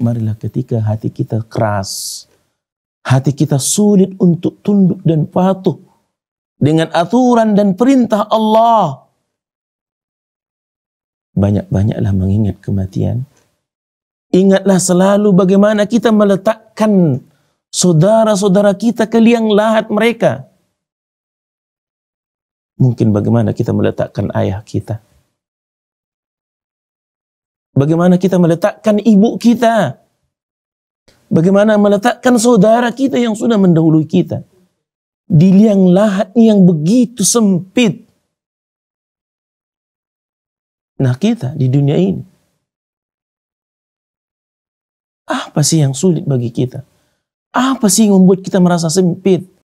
marilah ketika hati kita keras, hati kita sulit untuk tunduk dan patuh dengan aturan dan perintah Allah. Banyak-banyaklah mengingat kematian. Ingatlah selalu bagaimana kita meletakkan saudara-saudara kita ke liang lahat mereka. Mungkin bagaimana kita meletakkan ayah kita Bagaimana kita meletakkan ibu kita? Bagaimana meletakkan saudara kita yang sudah mendahului kita? Di liang lahat yang begitu sempit. Nah kita di dunia ini. Apa sih yang sulit bagi kita? Apa sih yang membuat kita merasa sempit?